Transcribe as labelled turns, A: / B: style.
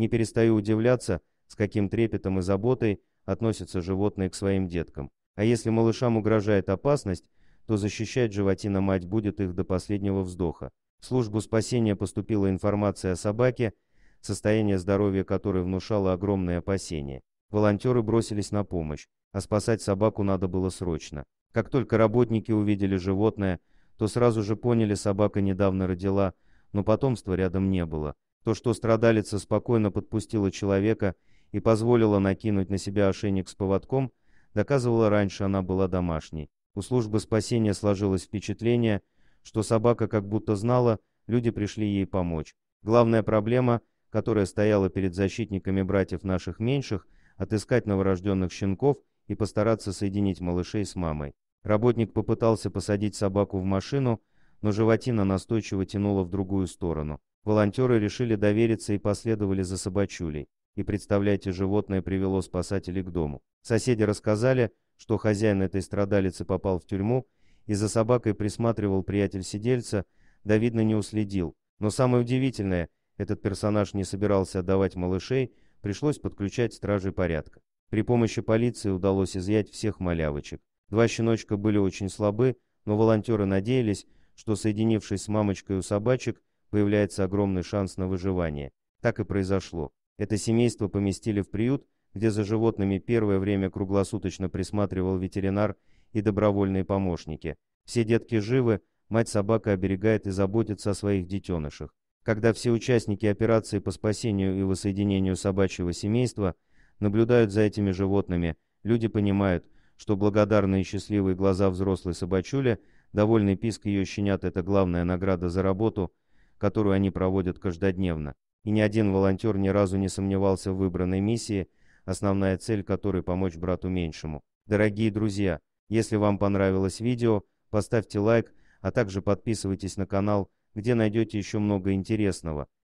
A: Не перестаю удивляться, с каким трепетом и заботой относятся животные к своим деткам. А если малышам угрожает опасность, то защищать животина мать будет их до последнего вздоха. В службу спасения поступила информация о собаке, состояние здоровья которой внушало огромное опасение. Волонтеры бросились на помощь, а спасать собаку надо было срочно. Как только работники увидели животное, то сразу же поняли, собака недавно родила, но потомства рядом не было. То, что страдалица спокойно подпустила человека и позволила накинуть на себя ошейник с поводком, доказывало раньше она была домашней. У службы спасения сложилось впечатление, что собака как будто знала, люди пришли ей помочь. Главная проблема, которая стояла перед защитниками братьев наших меньших, отыскать новорожденных щенков и постараться соединить малышей с мамой. Работник попытался посадить собаку в машину, но животина настойчиво тянула в другую сторону. Волонтеры решили довериться и последовали за собачулей. И представляете, животное привело спасателей к дому. Соседи рассказали, что хозяин этой страдалицы попал в тюрьму, и за собакой присматривал приятель сидельца, да, видно, не уследил. Но самое удивительное, этот персонаж не собирался отдавать малышей, пришлось подключать стражи порядка. При помощи полиции удалось изъять всех малявочек. Два щеночка были очень слабы, но волонтеры надеялись, что, соединившись с мамочкой у собачек, появляется огромный шанс на выживание. Так и произошло. Это семейство поместили в приют, где за животными первое время круглосуточно присматривал ветеринар и добровольные помощники. Все детки живы, мать собака оберегает и заботится о своих детенышах. Когда все участники операции по спасению и воссоединению собачьего семейства наблюдают за этими животными, люди понимают, что благодарные и счастливые глаза взрослой собачули, довольный писк ее щенят – это главная награда за работу – которую они проводят каждодневно, и ни один волонтер ни разу не сомневался в выбранной миссии, основная цель которой – помочь брату меньшему. Дорогие друзья, если вам понравилось видео, поставьте лайк, а также подписывайтесь на канал, где найдете еще много интересного –